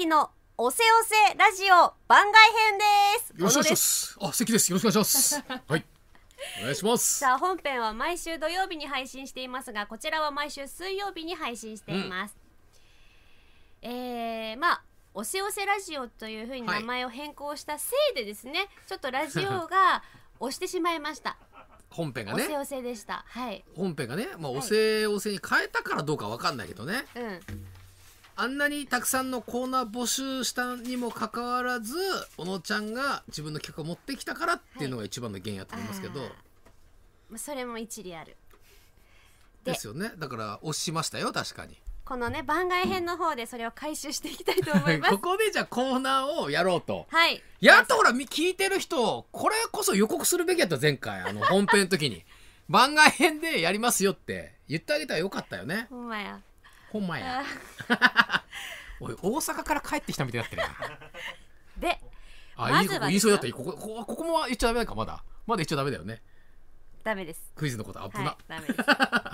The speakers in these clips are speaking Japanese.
関のおせおせラジオ番外編ですよろしくお願いしますあ関ですよろしくお願いします はいお願いしますさあ本編は毎週土曜日に配信していますがこちらは毎週水曜日に配信しています、うん、えー、まあおせおせラジオというふうに名前を変更したせいでですね、はい、ちょっとラジオが 押してしまいました本編がねおせおせでしたはい本編がねまあ、はい、おせおせに変えたからどうかわかんないけどね、うんあんなにたくさんのコーナー募集したにもかかわらず小野ちゃんが自分の企画を持ってきたからっていうのが一番の原因やと思いますけど、まあそれも一理あるでですよねだから押しましたよ確かにこのね番外編の方でそれを回収していきたいと思います ここでじゃあコーナーをやろうとはいやっとほら聞いてる人これこそ予告するべきやった前回あの本編の時に番外編でやりますよって言ってあげたらよかったよねほんまやほんまや おい大阪から帰ってきたみたいになってるや であ、まずは言いそうだったここここも言っちゃダメかまだまだ言っちゃダメだよねダメですクイズのこと危な、はい、ダメです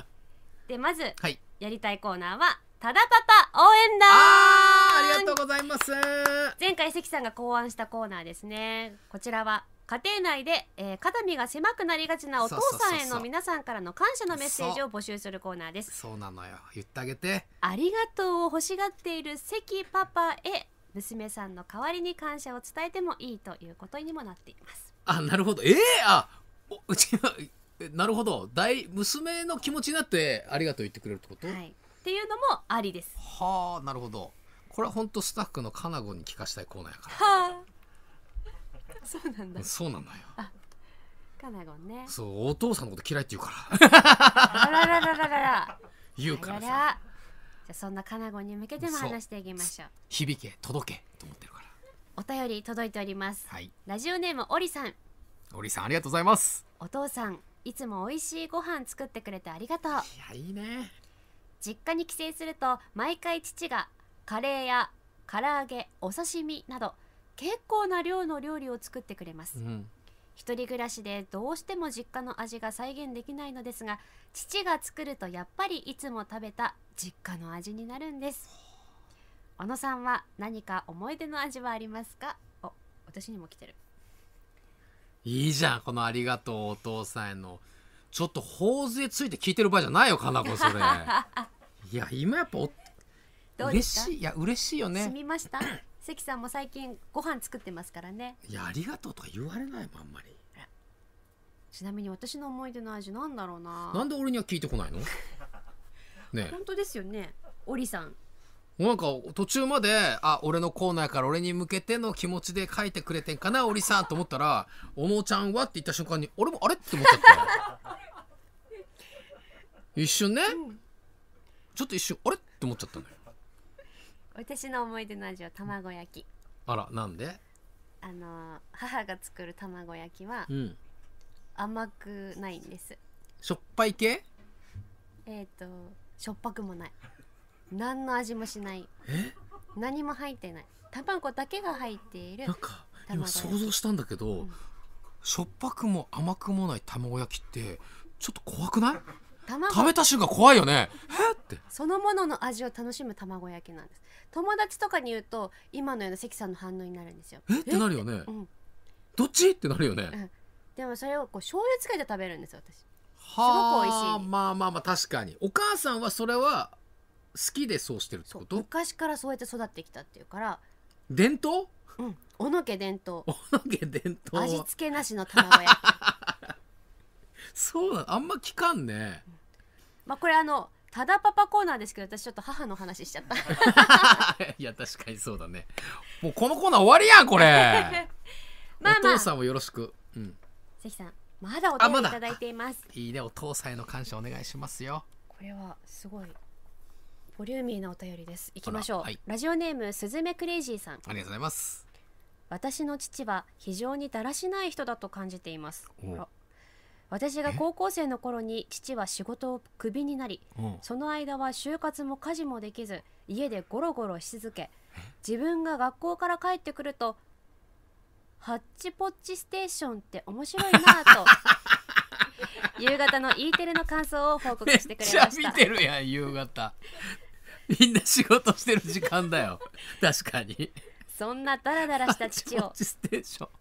でまず、はい、やりたいコーナーはただパパ応援団ありがとうございます前回関さんが考案したコーナーですねこちらは家庭内で、えー、肩身が狭くなりがちなお父さんへの皆さんからの感謝のメッセージを募集するコーナーですそうなのよ言ってあげてありがとうを欲しがっている関パパへ娘さんの代わりに感謝を伝えてもいいということにもなっていますあなるほどええー、あうちはなるほど大娘の気持ちになってありがとう言ってくれるってこと、はい、っていうのもありですはあなるほどこれは本当スタッフのかなごに聞かしたいコーナーやからはあそうなんだそうなんだよカナゴンねそうお父さんのこと嫌いって言うからあらららららら言うからさじゃあそんなカナゴンに向けても話していきましょう響け届けと思ってるからお便り届いております、はい、ラジオネームオリさんオリさんありがとうございますお父さんいつも美味しいご飯作ってくれてありがとういやいいね実家に帰省すると毎回父がカレーや唐揚げお刺身など結構な量の料理を作ってくれます、うん、一人暮らしでどうしても実家の味が再現できないのですが父が作るとやっぱりいつも食べた実家の味になるんです小野さんは何か思い出の味はありますかお私にも来てるいいじゃんこの「ありがとうお父さんへの」ちょっと頬杖ついて聞いてる場合じゃないよかな子それ いや今やっぱ嬉しいいや嬉しいよね住みました関さんも最近ご飯作ってますからねいやありがとうとか言われないもんあんまりちなみに私の思い出の味なんだろうななんで俺には聞いてこないの ね本当ですよねおりさんなんか途中まであ俺のコーナーから俺に向けての気持ちで書いてくれてんかなおりさんと思ったら「おのちゃんは?」って言った瞬間に俺もあれって思っちゃった 一瞬ね、うん、ちょっと一瞬あれって思っちゃったんだよ私の思い出の味は卵焼きあらなんであの母が作る卵焼きはうん甘くないんですしょっぱい系えっ、としょっぱくもない何の味もしないえ何も入ってない卵だけが入っているなんか今想像したんだけど、うんしょっぱくも甘くもない卵焼きってちょっと怖くない食べた瞬間怖いよねえってそのものの味を楽しむ卵焼きなんです友達とかに言うと今のような関さんの反応になるんですよえってなるよね、うん、どっちってなるよね、うん、でもそれをこう醤油つけて食べるんですよ私すごく美味しいまあまあまあ確かにお母さんはそれは好きでそうしてるってこと昔からそうやって育ってきたっていうから伝統うん小野家伝統小野家伝統味付けなしの卵焼き そうなのあんま聞かんねまあこれあのただパパコーナーですけど私ちょっと母の話しちゃった いや確かにそうだねもうこのコーナー終わりやんこれ まあ、まあ、お父さんもよろしく、うん、関さんまだお便りいただいています、ま、いいねお父さんへの感謝お願いしますよこれはすごいボリューミーなお便りですいきましょう、はい、ラジオネームすずめクレイジーさんありがとうございます私の父は非常にだらしない人だと感じています私が高校生の頃に父は仕事をクビになり、その間は就活も家事もできず家でゴロゴロし続け自分が学校から帰ってくると「ハッチポッチステーションって面白いな」と 夕方の E テレの感想を報告してくれましためっちゃ見てるやん夕方みんな仕事してる時間だよ確かにそんなダラダラした父を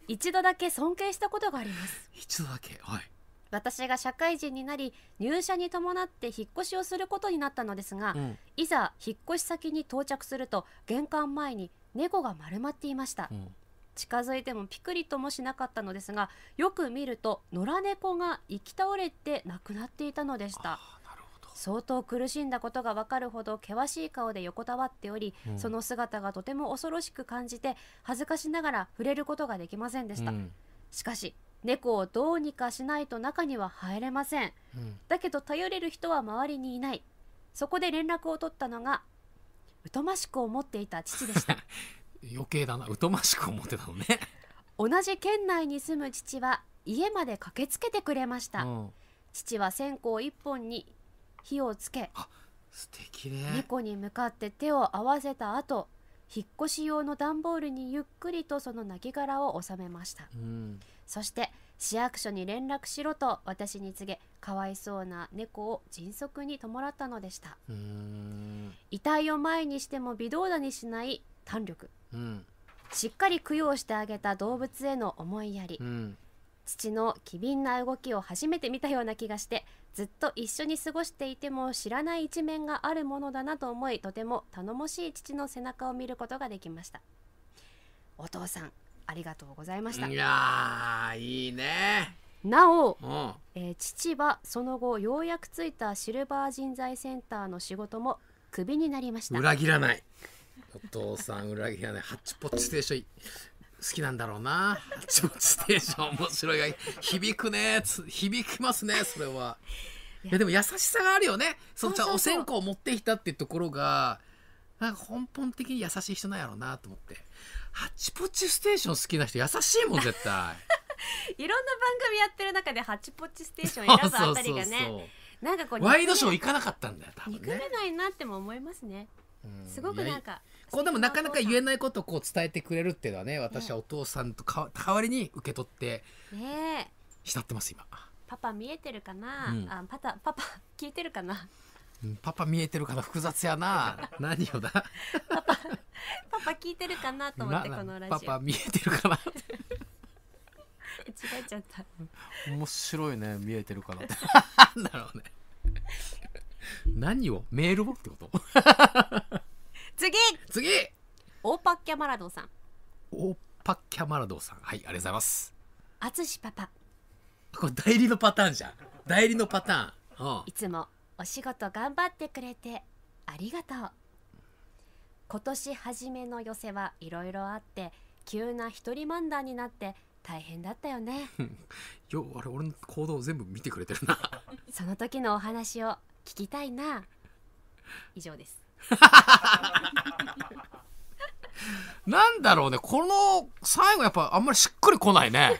一度だけ尊敬したことがあります一度だけはい私が社会人になり入社に伴って引っ越しをすることになったのですが、うん、いざ引っ越し先に到着すると玄関前に猫が丸まっていました、うん、近づいてもピクリともしなかったのですがよく見ると野良猫が生き倒れて亡くなっていたのでした相当苦しんだことがわかるほど険しい顔で横たわっており、うん、その姿がとても恐ろしく感じて恥ずかしながら触れることができませんでした、しかし猫をどうにかしないと中には入れません、うん、だけど頼れる人は周りにいないそこで連絡を取ったのが疎ましく思っていた父でした 余計だな疎ましく思ってたのね 同じ県内に住む父は家まで駆けつけてくれました、うん、父は線香一本に火をつけ素敵ね猫に向かって手を合わせた後引っ越し用の段ボールにゆっくりとその亡骸を収めました、うんそして市役所に連絡しろと私に告げかわいそうな猫を迅速に弔ったのでした遺体を前にしても微動だにしない胆力、うん、しっかり供養してあげた動物への思いやり、うん、父の機敏な動きを初めて見たような気がしてずっと一緒に過ごしていても知らない一面があるものだなと思いとても頼もしい父の背中を見ることができましたお父さんありがとうございましたいやいいねなお、えー、父はその後ようやくついたシルバー人材センターの仕事もクビになりました裏切らないお父さん裏切らないハッチポッチステーション好きなんだろうな。ハッチポッチステーション面白いが響くね響きますねそれは。いやでも優しさがあるよね。そのお線香を持ってきたっていうところがなんか根本的に優しい人なんやろうなと思って。ハッチポッチステーション好きな人優しいもん絶対 いろんな番組やってる中でハッチポッチステーション選ぶあたりがねなんかこうワイドショー行かなかったんだよ多分憎めないなっても思いますねすごくなんかこうでもなかなか言えないことをこう伝えてくれるっていうのはね私はお父さんと代わりに受け取って慕ってます今パパ見えてるかな、うん、あパパパパ聞いてるかな、うん、パパ見えてるかな複雑やな何をだパパ パ聞いてるかなと思ってこのラジオパパ見えてるかな 違えちゃった面白いね見えてるかな なんだろうね何をメールをってこと 次次オーパッキャマラドさんオーパッキャマラドさんはいありがとうございますあつしパパこれ代理のパターンじゃん代理のパターン、うん、いつもお仕事頑張ってくれてありがとう今年初めの寄せはいろいろあって急な一人漫談になって大変だったよね よあれ俺の行動全部見てくれてるな その時のお話を聞きたいな以上です なんだろうねこの最後やっぱあんまりしっくりこないね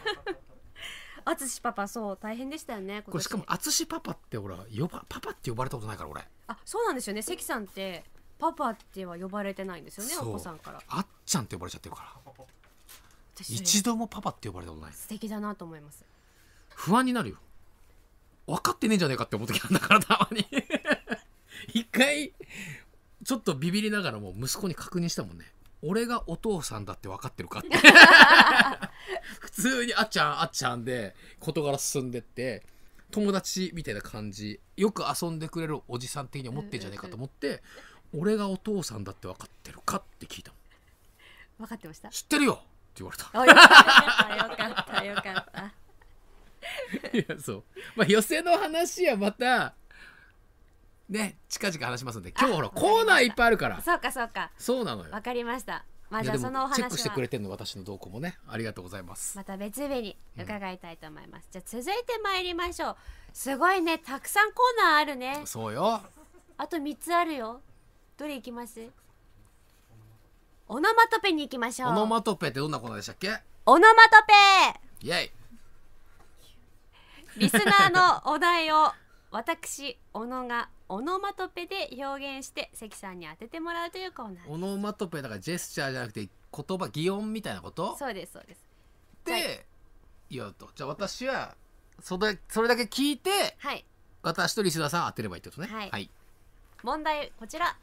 あつしパパそう大変でしたよねこれしかもあつしパパってほら呼ばパパって呼ばれたことないから俺あそうなんですよね関さんってパパっては呼ばれてないんですよねお子さんからあっちゃんって呼ばれちゃってるから一度もパパって呼ばれたことない素敵だなと思います不安になるよ分かってねえんじゃねえかって思う時あるんだからたまに 一回ちょっとビビりながらも息子に確認したもんね俺がお父さんだって分かってるかって 普通にあっちゃんあっちゃんで事柄進んでって友達みたいな感じよく遊んでくれるおじさん的に思ってんじゃねえかと思って俺がお父さんだって分かってるかって聞いたの分かってました知ってるよって言われたあよかったよかったよかったいやそうまあ寄せの話はまたね近々話しますんで今日ほらコーナーいっぱいあるからそうかそうかそうなのよ分かりましたまあ、じゃあそのお話チェックしてくれてるの私の動向もねありがとうございますまた別日に伺いたいと思います、うん、じゃあ続いて参りましょうすごいねたくさんコーナーあるねそうよあと3つあるよどれ行きますオノマトペに行きましょうオノマトペってどんなことでしたっけオノマトペイェイリスナーのお題を私小野がオノマトペで表現して関さんに当ててもらうというコーナーオノマトペだからジェスチャーじゃなくて言葉擬音みたいなことそうですそうですで、はい、言うとじゃあ私はそれそれだけ聞いて、はい、私とリスナーさん当てればいいってことねはい、はい、問題こちら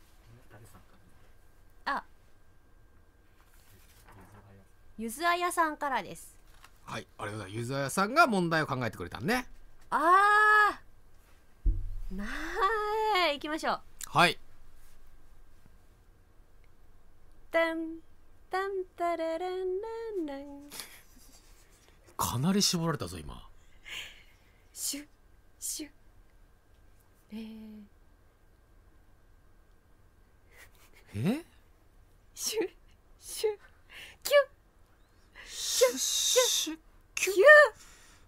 ゆずあやさんからですはいありがとうございますゆずあやさんが問題を考えてくれたんねああなーいきましょうはいタンタンタラランランランかなり絞られたぞ今シュシュえー、えシュシュキュ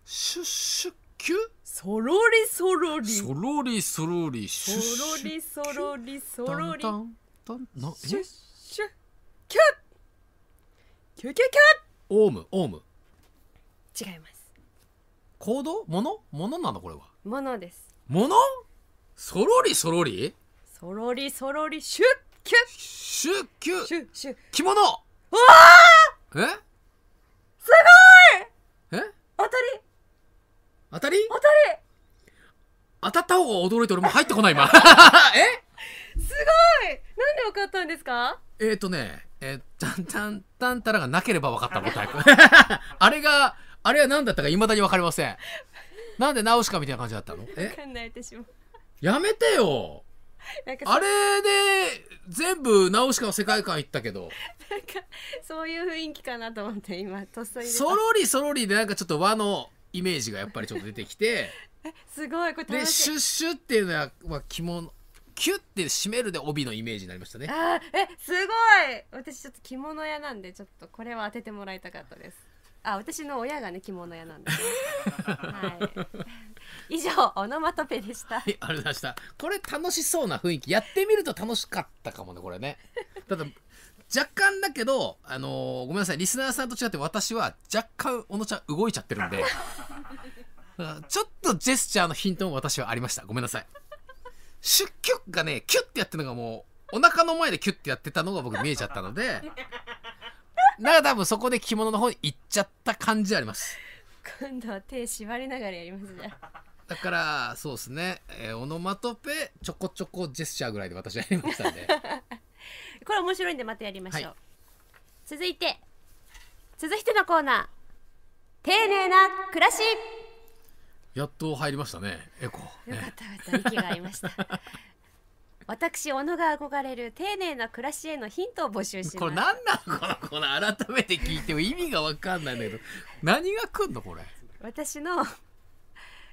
シュシュキュそろりそろりそろりそろりシュそろりそろりそろりシュシュキュキュキュキュオウムオウム違います行動ものものなのこれはものですものそろりそろりそろりそろりシュッキュッシュッキュッシュッシュッ着物わえすごいえ当たり当たり当たり当たった方が驚いて俺も入ってこない今 えすごいなんで分かったんですかえっ、ー、とねえー、ちゃんちゃんたんたらがなければ分かったのタイプあれがあれは何だったかいまだに分かりませんなんで直しかみたいな感じだったのえ分かんない私もやめてよ あれで全部ナウシカの世界観行ったけどなんかそういう雰囲気かなと思って今とっさにそろりそろりでなんかちょっと和のイメージがやっぱりちょっと出てきて すごいこれでシュッシュっていうのは、まあ、着物キュッて締めるで帯のイメージになりましたねあえすごい私ちょっと着物屋なんでちょっとこれは当ててもらいたかったですあ私の親がね着物屋なんで、ね、はい以上オノマトペでした、はい、ありがとうございましたこれ楽しそうな雰囲気やってみると楽しかったかもねこれね ただ若干だけど、あのー、ごめんなさいリスナーさんと違って私は若干小野ちゃん動いちゃってるんで ちょっとジェスチャーのヒントも私はありましたごめんなさい出局がねキュッてやってるのがもうお腹の前でキュッてやってたのが僕見えちゃったのでだから多分そこで着物の方に行っちゃった感じあります今度は手縛りながらやりますね。だからそうですね、えー、オノマトペちょこちょこジェスチャーぐらいで私やりましたんで これ面白いんでまたやりましょう、はい、続いて続いてのコーナー丁寧な暮らしやっと入りましたねエコよかったよかった息が合いました私小野が憧れる丁寧な暮らしへのヒントを募集しますこれ何なのこのこの改めて聞いても意味が分かんないんだけど何が来るのこれ私の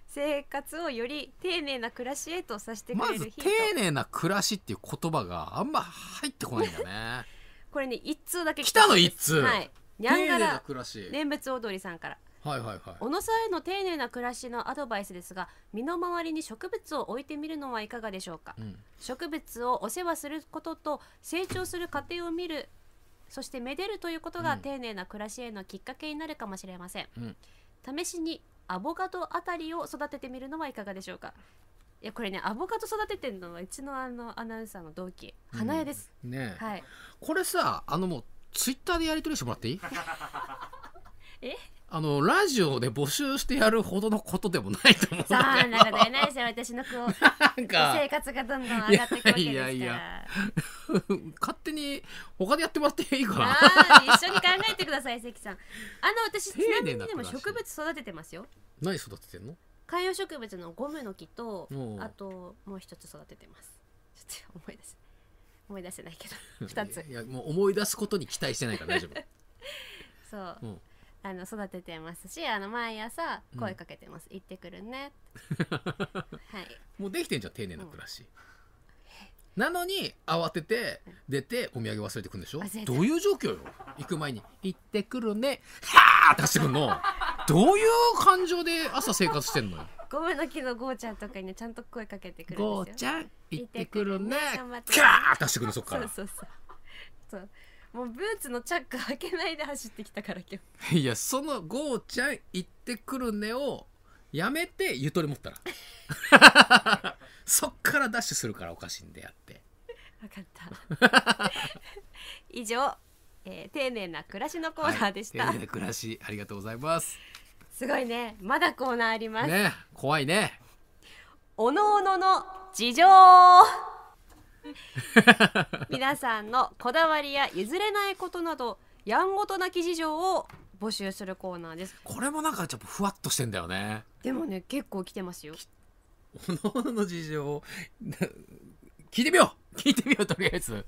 生活をより丁寧な暮らしへとさせてくれるヒントまず丁寧な暮らしっていう言葉があんま入ってこないんだね これね一通だけ来たの一通はいにゃんがら念仏踊りさんからはいはいはい、小野さんへの丁寧な暮らしのアドバイスですが身の回りに植物を置いてみるのはいかがでしょうか、うん、植物をお世話することと成長する過程を見るそしてめでるということが丁寧な暮らしへのきっかけになるかもしれません、うん、試しにアボカドあたりを育ててみるのはいかがでしょうかいやこれねアボカド育ててるのはうちのあのアナウンサーの同期花江です、うん、ねはいこれさあのもうツイッターでやり取りしてもらっていい えあのラジオで募集してやるほどのことでもないと思うさあなんかないですよ私のこう生活がどんどん上がっていくわけですからいやいや勝手に他でやってもらっていいかな一緒に考えてください関さんあの私ちなみにでも植物育ててますよ何育ててんの観葉植物のゴムの木とあともう一つ育ててますちょっと思い出せ思い出せないけど二ついやもう思い出すことに期待してないから大丈夫 そう、うんあの育ててますしあの毎朝声かけてます、行ってくるね はいもうできてんじゃん丁寧な暮らし、なのに慌てて出てお土産忘れてくんでしょ忘どういう状況よ行く前に「行ってくるね」「はあ!」出してくんのどういう感情で朝生活してんのよゴムの木のゴーちゃんとかにねちゃんと声かけてくるんですよゴーちゃん行ってくるねキャー出してくるそっかそうそうそうそうもうブーツのチャック開けないで走ってきたから今日 いやそのゴーちゃん行ってくるねをやめてゆとり持ったら そっからダッシュするからおかしいんでやって分かった 以上、えー、丁寧な暮らしのコーナーでした、はい、丁寧な暮らしありがとうございますすごいねまだコーナーありますね怖いねおのおのの事情皆さんのこだわりや譲れないことなどやんごとなき事情を募集するコーナーですこれもなんかちょっとふわっとしてんだよねでもね結構来てますよおのおのの事情 聞いてみよう聞いてみようとりあえず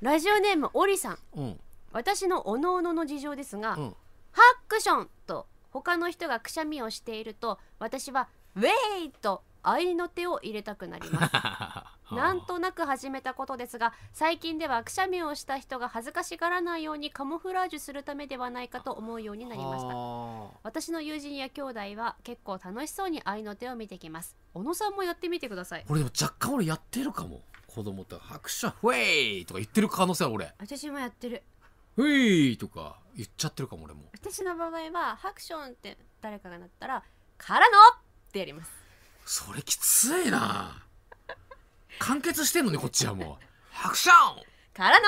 ラジオネームおりさん、うん、私のおのおのの事情ですが、うん、ハックションと他の人がくしゃみをしていると私はウェイと合いの手を入れたくなります なんとなく始めたことですが最近ではくしゃみをした人が恥ずかしがらないようにカモフラージュするためではないかと思うようになりました私の友人や兄弟は結構楽しそうに愛の手を見てきます小野さんもやってみてください俺でも若干俺やってるかも子供と拍手フェイとか言ってる可能性は俺私もやってるフェイとか言っちゃってるかも俺も私の場合は拍手って誰かがなったらからのってやりますそれきついな完結してんのねこっちはもう ハクションからの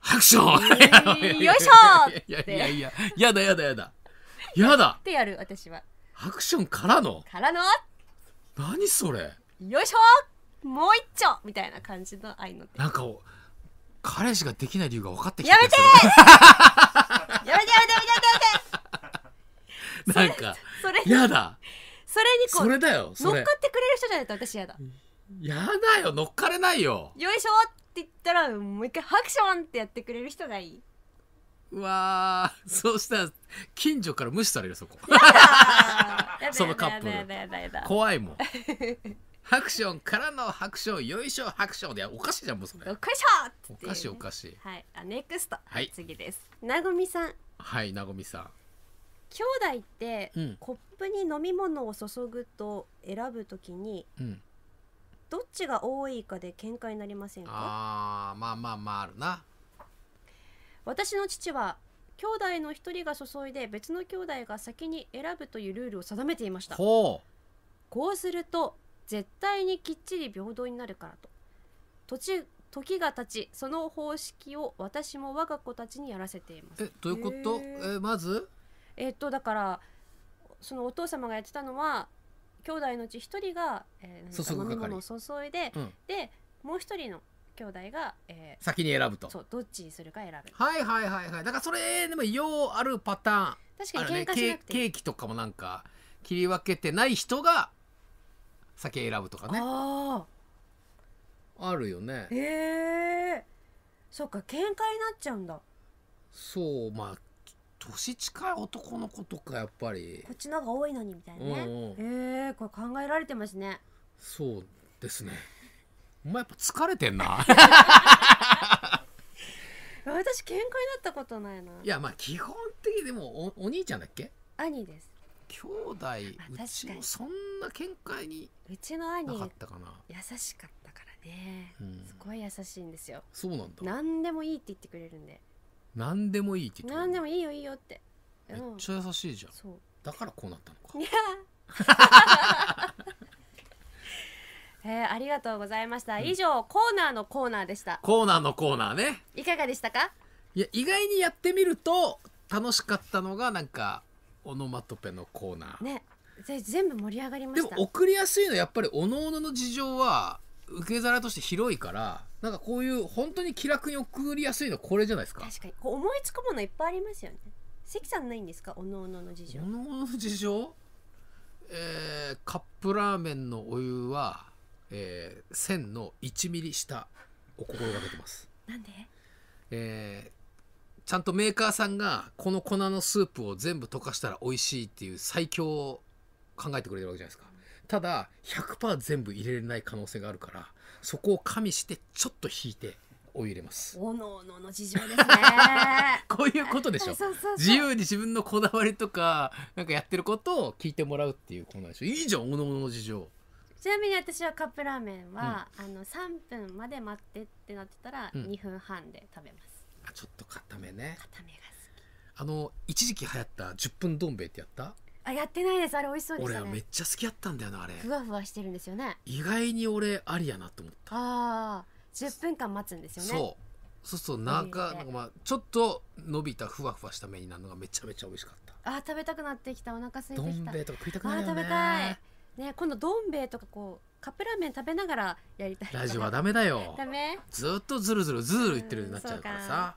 ハクションよいしょいやいやいややだやだやだやだってやる私はハクションからのからの何それよいしょもう一丁みたいな感じの愛のなんか彼氏ができない理由が分かってきたやめて やめてやめてやめてやめてなんかそれやだそれにこう乗っかってくれる人じゃないと私やだやだよ乗っかれないよよいしょって言ったらもう一回ハクションってやってくれる人がいいうわそうしたら近所から無視されるそこそのカップル怖いもんハクションからのハクションよいしょハクションでおかしいじゃんもうそれおかしい、おかしいおかしいはいあネクスト、はい、次ですなごみさんはいなごみさん兄弟って、うん、コップに飲み物を注ぐと選ぶときに、うんどっちが多いかで喧嘩になりませんかあーまあまあまああるな私の父は兄弟の一人が注いで別の兄弟が先に選ぶというルールを定めていましたほこうすると絶対にきっちり平等になるからと土地時が経ちその方式を私も我が子たちにやらせていますえどういうことえまずえっとだからそのお父様がやってたのは兄弟のうち一人が、えー、注飲み物を注いで、うん、でもう一人の兄弟が、えー、先に選ぶとそうどっちにするか選ぶはいはいはいはいだからそれでもようあるパターン確かに喧嘩しなくて、ね、ケーキとかもなんか切り分けてない人が先選ぶとかねああるよねえー、そっか喧嘩になっちゃうんだそうまあ年近い男の子とかやっぱりこっちの方が多いのにみたいなね、うんうえー、これ考えられてますねそうですねお前やっぱ疲れてんな 私喧嘩になったことないないやまあ基本的にでもおお兄ちゃんだっけ兄です兄弟、まあ、うちもそんな喧嘩にうちの兄優しかったからね、うん、すごい優しいんですよそうなんだ何でもいいって言ってくれるんで何でもいいって言って何でもいいよいいよってめっちゃ優しいじゃんそうだからこうなったのかいや えー、ありがとうございました以上、コーナーのコーナーでしたコーナーのコーナーねいかがでしたかいや意外にやってみると楽しかったのがなんかオノマトペのコーナーねぜ全部盛り上がりましたでも送りやすいのはやっぱりおのおのの事情は受け皿として広いからなんかこういう本当に気楽に送りやすいのこれじゃないですか確かに思いつくものいっぱいありますよね関さんないんですかおのおのの事情おのおの事情えー、カップラーメンのお湯は、えー、線の1ミリ下を心がけてますなんでえー、ちゃんとメーカーさんがこの粉のスープを全部溶かしたら美味しいっていう最強を考えてくれてるわけじゃないですかただ100%全部入れれない可能性があるからそこを加味してちょっと引いてを入れます。おのおのの事情ですね。こういうことでしょ。そう自由に自分のこだわりとか、なんかやってることを聞いてもらうっていうこーナーでしょ。いいじゃん、おのおのの事情。ちなみに私はカップラーメンは、うん、あの三分まで待ってってなってたら、二分半で食べます。うん、あ、ちょっと固めね。固めが好き。あの一時期流行った十分どん兵衛ってやった。あやってないですあれ美味しそうでしたね俺めっちゃ好きやったんだよなあれふわふわしてるんですよね意外に俺ありやなと思ったああ10分間待つんですよねそうそうそうなんかなんか、まあ、ちょっと伸びたふわふわした麺になるのがめちゃめちゃ美味しかったあ食べたくなってきたお腹すいてきたどん兵衛とか食いたくなるよねあ食べたいね今度どん兵衛とかこうカップラーメン食べながらやりたいラジオはダメだよダメずっとずるずるずる言ってるようになっちゃうからさ、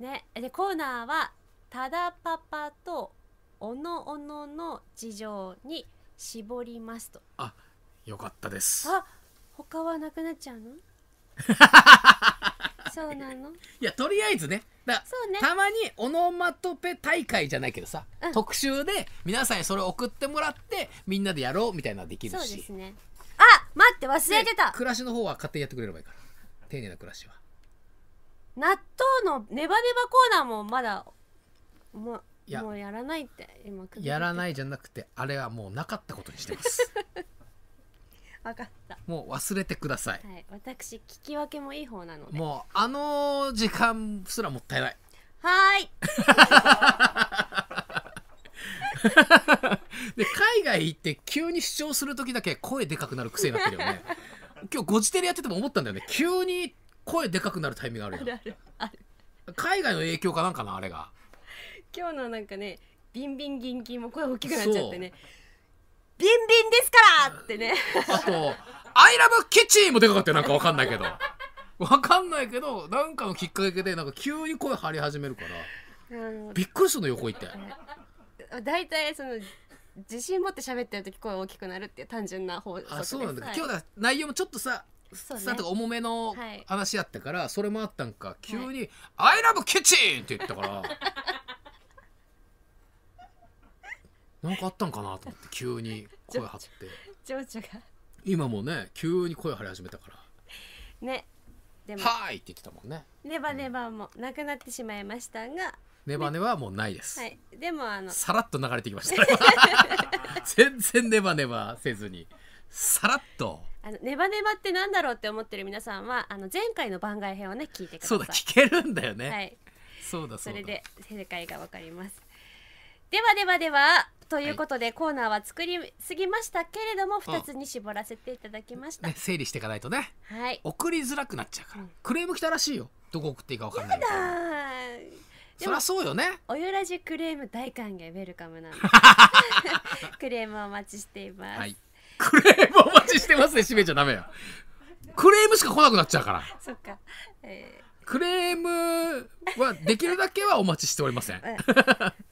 ねでコーナーはただパパとおのおのの事情に絞りますとあよかったですあ他はなくなっちゃうの そうなのいやとりあえずねだそうねたまにオノマトペ大会じゃないけどさ、うん、特集で皆さんにそれを送ってもらってみんなでやろうみたいなのできるしそうですねあ待って忘れてた暮らしの方は勝手にやってくれればいいから丁寧な暮らしは納豆のネバネバコーナーもまだ、まやもうやらないって今やらないじゃなくてあれはもうなかったことにしてます分 かったもう忘れてください、はい、私聞き分けもいい方なのでもうあの時間すらもったいないはいで海外行って急に主張する時だけ声でかくなる癖になってるよね今日ゴジテレやってても思ったんだよね急に声でかくなるタイミングあるよ海外の影響かなんかなあれが今日のなんかねビンビンギンギンも声大きくなっちゃってねビンビンですからってねあと「アイラブキッチン」もでかかったよなんかわかんないけどわかんないけどなんかのきっかけでなんか急に声張り始めるからびっくりするの横行って大体その自信持って喋ってる時声大きくなるっていう単純な方あそうなんだ、はい、今日は内容もちょっとさね、さとか重めの話やったから、はい、それもあったんか急に「アイラブキッチン!」って言ったからなんかあったんかなと思って急に声張って情緒が今もね急に声張り始めたからねで「もはーい!」って言ってたもんねネバネバもなくなってしまいましたが、ネバネバはもうないです、はい、でもあのさらっと流れてきました 全然ネバネバせずにさらっとあのネバネバってなんだろうって思ってる皆さんはあの前回の番外編をね聞いてくださそうだ聞けるんだよね、はいそうだそうだれで正解がわかりますではではではということで、コーナーは作りすぎましたけれども2つに絞らせていただきました、ね、整理していかないとね、はい、送りづらくなっちゃうから、うん、クレーム来たらしいよどこ送っていいか分かんないからそりゃそうよねおよらじクレーム大歓迎ウェルカムなの クレームお待ちしています、はい、クレームお待ちしてますね閉めちゃダメよクレームしか来なくなっちゃうからそっか、えークレームはできるだけはお待ちしておりません。うん、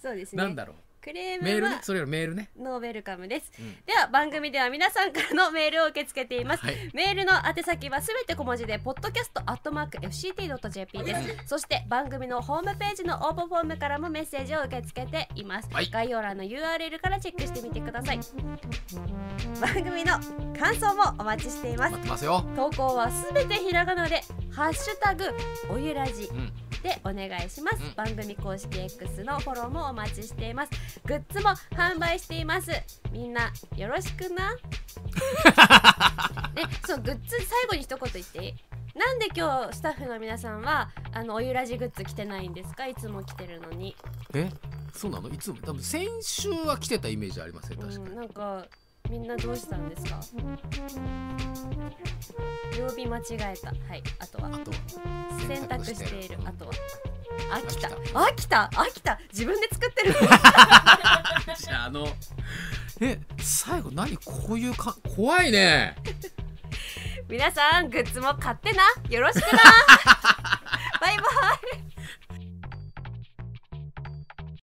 そうですね。なんだろう。クレームメールねそれよりメールねノーベルカムです、うん、では番組では皆さんからのメールを受け付けています、はい、メールの宛先はすべて小文字で podcast.fct.jp です、うん、そして番組のホームページの応募フォームからもメッセージを受け付けています、はい、概要欄の URL からチェックしてみてください番組の感想もお待ちしています投稿はすべてひらがなでハッシュタグおゆらじ、うんでお願いします、うん、番組公式 X のフォローもお待ちしていますグッズも販売していますみんなよろしくな ね、そうグッズ最後に一言言っていいなんで今日スタッフの皆さんはあのおゆらじグッズ着てないんですかいつも着てるのにえそうなのいつも多分先週は着てたイメージありません確かに、うん、なんかみんなどうしたんですか曜日間違えたはいあとはあと選択しているあとは飽きた飽きた飽きた自分で作ってる じゃああのえ最後何こういうか怖いね 皆さんグッズも買ってなよろしくな バイバイ